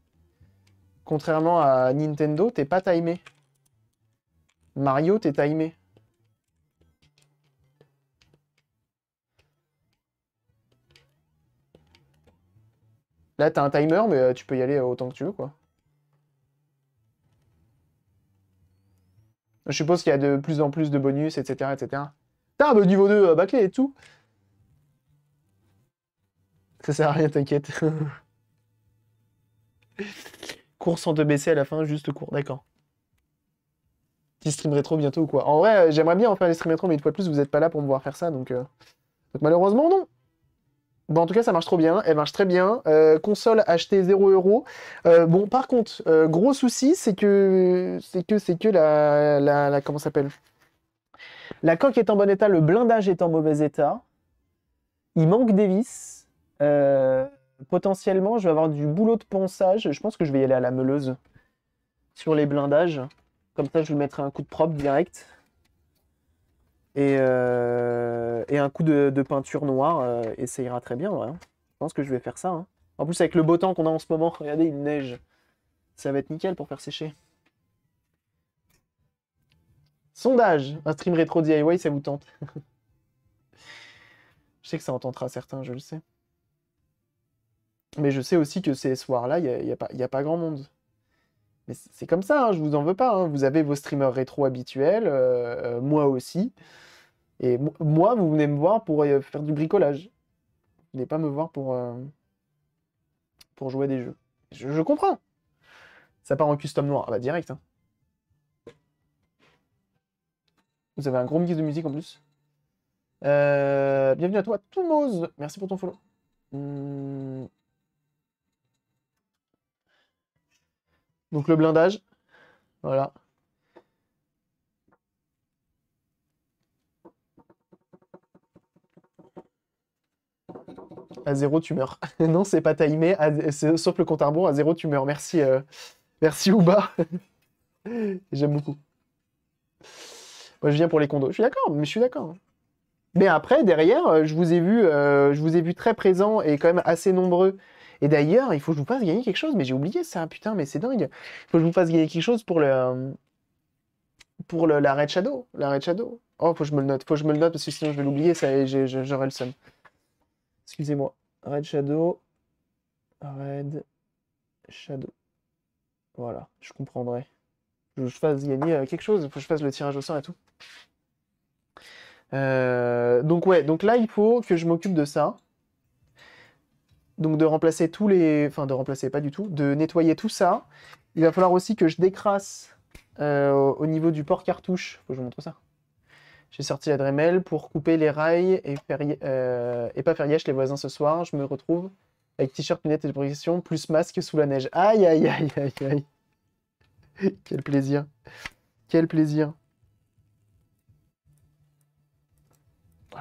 [SPEAKER 1] Contrairement à Nintendo, t'es pas timé. Mario, t'es timé. Là, t'as un timer, mais euh, tu peux y aller euh, autant que tu veux, quoi. Je suppose qu'il y a de plus en plus de bonus, etc., etc. T'as le niveau 2, euh, bâclé et tout Ça sert à rien, t'inquiète. Course sans te baisser à la fin, juste cours, d'accord. Petit stream trop bientôt ou quoi En vrai, j'aimerais bien en faire des streams mais une fois de plus, vous êtes pas là pour me voir faire ça, Donc malheureusement, non Bon, en tout cas, ça marche trop bien. Elle marche très bien. Euh, console achetée 0 euros. Euh, bon, par contre, euh, gros souci, c'est que c'est que c'est que la, la, comment s'appelle La coque est en bon état, le blindage est en mauvais état. Il manque des vis. potentiellement, je vais avoir du boulot de ponçage. Je pense que je vais y aller à la meuleuse sur les blindages. Comme ça, je lui mettrai un coup de propre direct. Euh, et, un coup de, peinture noire, euh, essayera très bien. Je pense que je vais faire ça. Hein. En plus, avec le beau temps qu'on a en ce moment, regardez, il neige. Ça va être nickel pour faire sécher. Sondage Un stream rétro DIY, ça vous tente Je sais que ça en tentera certains, je le sais. Mais je sais aussi que ces soirs-là, il n'y a, pas, grand monde. Mais c'est comme ça, hein, je vous en veux pas. Hein. Vous avez vos streamers rétro habituels, euh, moi aussi. Et moi, vous venez me voir pour euh, faire du bricolage. Vous venez pas me voir pour, euh, pour jouer des jeux. Je, comprends. Ça part en custom noir. Ah bah direct. Hein. Vous avez un gros mix de musique en plus. Euh, bienvenue à toi, Toumoz. Merci pour ton follow. Hmm. Donc le blindage. Voilà. à zéro, tu non, c'est pas timé, sauf le compte à rebours, à zéro, tumeur. Merci, euh, merci Ouba. J'aime beaucoup. Moi, je viens pour les condos. Je suis d'accord, mais je suis d'accord. Mais après, derrière, euh, je vous ai vu, euh, je vous ai vu très présent et quand même assez nombreux. Et d'ailleurs, il faut que je vous fasse gagner quelque chose, mais j'ai oublié ça, putain, mais c'est dingue. Il faut que je vous fasse gagner quelque chose pour le, euh, pour le, la Red Shadow, la Red Shadow. Oh, faut que je me le note, faut que je me le note parce que sinon je vais l'oublier, ça, j'aurai le seum. Excusez-moi. Red Shadow. Red Shadow. Voilà, je comprendrai. je fasse gagner euh, quelque chose, il faut que je fasse le tirage au sort et tout. Euh, donc ouais, donc là il faut que je m'occupe de ça. Donc de remplacer tous les... Enfin de remplacer, pas du tout. De nettoyer tout ça. Il va falloir aussi que je décrasse euh, au niveau du port cartouche. Faut que je vous montre ça. J'ai sorti la Dremel pour couper les rails et, euh, pas faire yèche les voisins ce soir. Je me retrouve avec t-shirt, lunettes et protection, plus masque sous la neige. Aïe, aïe, aïe, aïe, aïe. Quel plaisir. Quel plaisir. Oh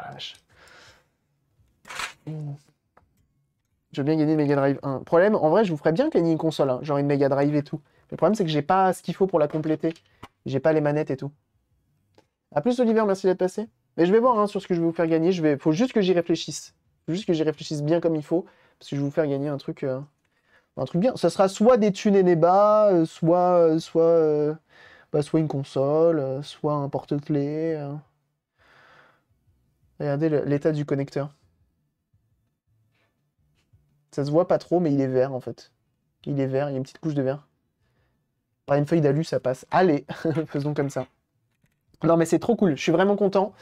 [SPEAKER 1] je veux bien gagner une Mega Drive 1. Problème, en vrai, je vous ferais bien gagner une console, hein, genre une Mega Drive et tout. Le problème, c'est que j'ai pas ce qu'il faut pour la compléter. J'ai pas les manettes et tout. A plus Oliver, merci d'être passé. Mais je vais voir hein, sur ce que je vais vous faire gagner. Il vais... faut juste que j'y réfléchisse. Faut juste que j'y réfléchisse bien comme il faut. Parce que je vais vous faire gagner un truc, euh, un truc bien. Ça sera soit des thunes et des bas, euh, soit, euh, soit, bah, soit une console, soit un porte-clés. Regardez l'état du connecteur. Ça se voit pas trop, mais il est vert en fait. Il est vert, il y a une petite couche de vert. Par une feuille d'alu, ça passe. Allez, faisons comme ça. Non, mais c'est trop cool. Je suis vraiment content.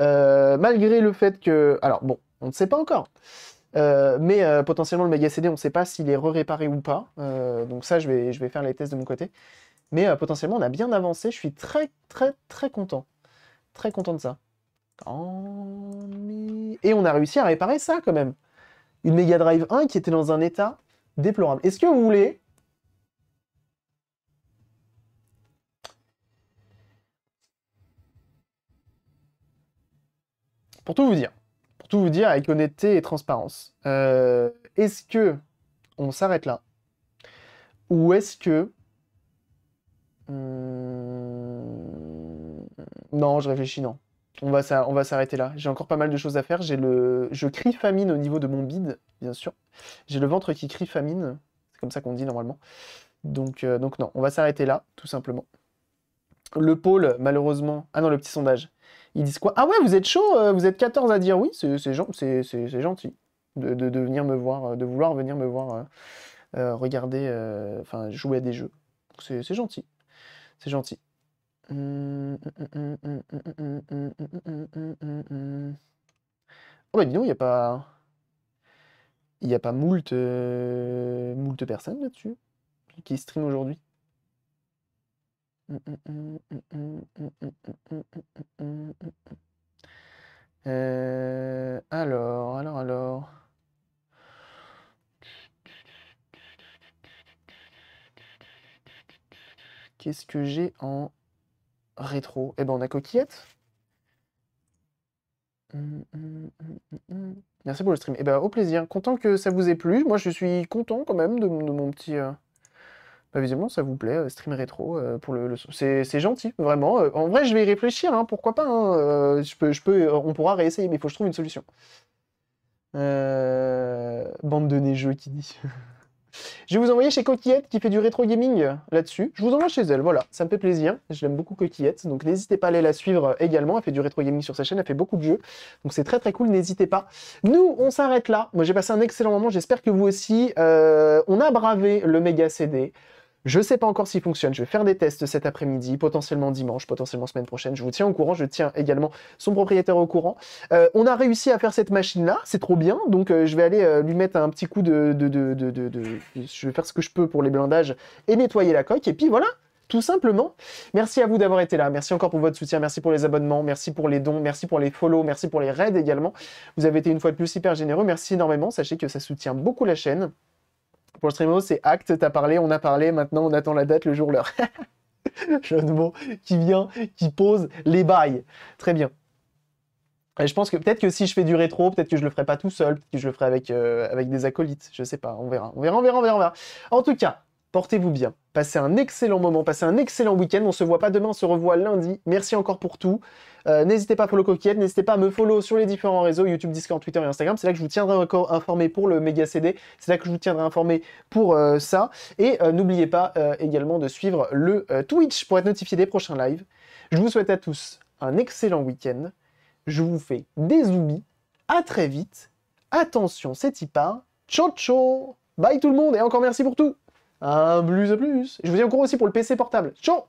[SPEAKER 1] Euh, malgré le fait que. Alors, bon, on ne sait pas encore. Euh, mais euh, potentiellement, le Mega CD, on ne sait pas s'il est réparé ou pas. donc, ça, je vais, je vais faire les tests de mon côté. Mais potentiellement, on a bien avancé. Je suis très, très, très content. Très content de ça. Et on a réussi à réparer ça quand même. Une Mega Drive 1 qui était dans un état déplorable. Est-ce que vous voulez Pour tout vous dire, pour tout vous dire avec honnêteté et transparence, euh, est-ce que on s'arrête là Ou est-ce que... Hmm, non, je réfléchis, non. On va, s'arrêter là. J'ai encore pas mal de choses à faire. J'ai le, Je crie famine au niveau de mon bide, bien sûr. J'ai le ventre qui crie famine. C'est comme ça qu'on dit normalement. Donc, euh, donc non, on va s'arrêter là, tout simplement. Le pôle, malheureusement... Ah non, le petit sondage. Ils disent quoi Ah ouais, vous êtes chaud, vous êtes 14 à dire oui, c'est gentil de, de, venir me voir, de vouloir venir me voir regarder, enfin jouer à des jeux. C'est gentil, c'est gentil. Oh bah dis donc, il n'y a pas... Il n'y a pas moult, moult personnes là-dessus qui stream aujourd'hui alors, alors, alors. Qu'est-ce que j'ai en rétro? Eh ben, on a Coquillette. Merci pour le stream. Eh ben, au plaisir. Content que ça vous ait plu. Moi, je suis content quand même de mon petit, bah, visiblement, ça vous plaît, euh, stream rétro. Euh, pour le, C'est gentil, vraiment. Euh, en vrai, je vais y réfléchir, hein, pourquoi pas. Hein, je peux, je peux, on pourra réessayer, mais il faut que je trouve une solution. Bande de neigeux qui dit. je vais vous envoyer chez Coquillette qui fait du rétro gaming là-dessus. Je vous envoie chez elle, voilà, ça me fait plaisir. Je l'aime beaucoup Coquillette, donc n'hésitez pas à aller la suivre également. Elle fait du rétro gaming sur sa chaîne, elle fait beaucoup de jeux. Donc c'est très très cool, n'hésitez pas. Nous, on s'arrête là. Moi j'ai passé un excellent moment, j'espère que vous aussi. on a bravé le méga CD. Je ne sais pas encore s'il fonctionne. Je vais faire des tests cet après-midi, potentiellement dimanche, potentiellement semaine prochaine. Je vous tiens au courant. Je tiens également son propriétaire au courant. Euh, on a réussi à faire cette machine-là. C'est trop bien. Donc, euh, je vais aller euh, lui mettre un petit coup de, Je vais faire ce que je peux pour les blindages et nettoyer la coque. Et puis voilà, tout simplement. Merci à vous d'avoir été là. Merci encore pour votre soutien. Merci pour les abonnements. Merci pour les dons. Merci pour les follow. Merci pour les raids également. Vous avez été une fois de plus hyper généreux. Merci énormément. Sachez que ça soutient beaucoup la chaîne. Pour le streamo, c'est acte, t'as parlé, on a parlé, maintenant on attend la date, le jour, l'heure. Jeune mot qui vient, qui pose les bails. Très bien. Et je pense que peut-être que si je fais du rétro, peut-être que je le ferai pas tout seul, peut-être que je le ferai avec, euh, avec des acolytes, je sais pas, on verra. On verra, on verra, on verra, on verra. En tout cas, portez-vous bien, passez un excellent moment, passez un excellent week-end, on se voit pas demain, on se revoit lundi. Merci encore pour tout. Euh, n'hésitez pas à le Coquillette, n'hésitez pas à me follow sur les différents réseaux, YouTube, Discord, Twitter et Instagram. C'est là que je vous tiendrai encore informé pour le méga CD. C'est là que je vous tiendrai informé pour euh, ça. Et euh, n'oubliez pas également de suivre le Twitch pour être notifié des prochains lives. Je vous souhaite à tous un excellent week-end. Je vous fais des zoubis, À très vite. Attention, c'est y pas. Ciao, ciao Bye tout le monde et encore merci pour tout. Un plus à plus. Je vous dis encore aussi pour le PC portable. Ciao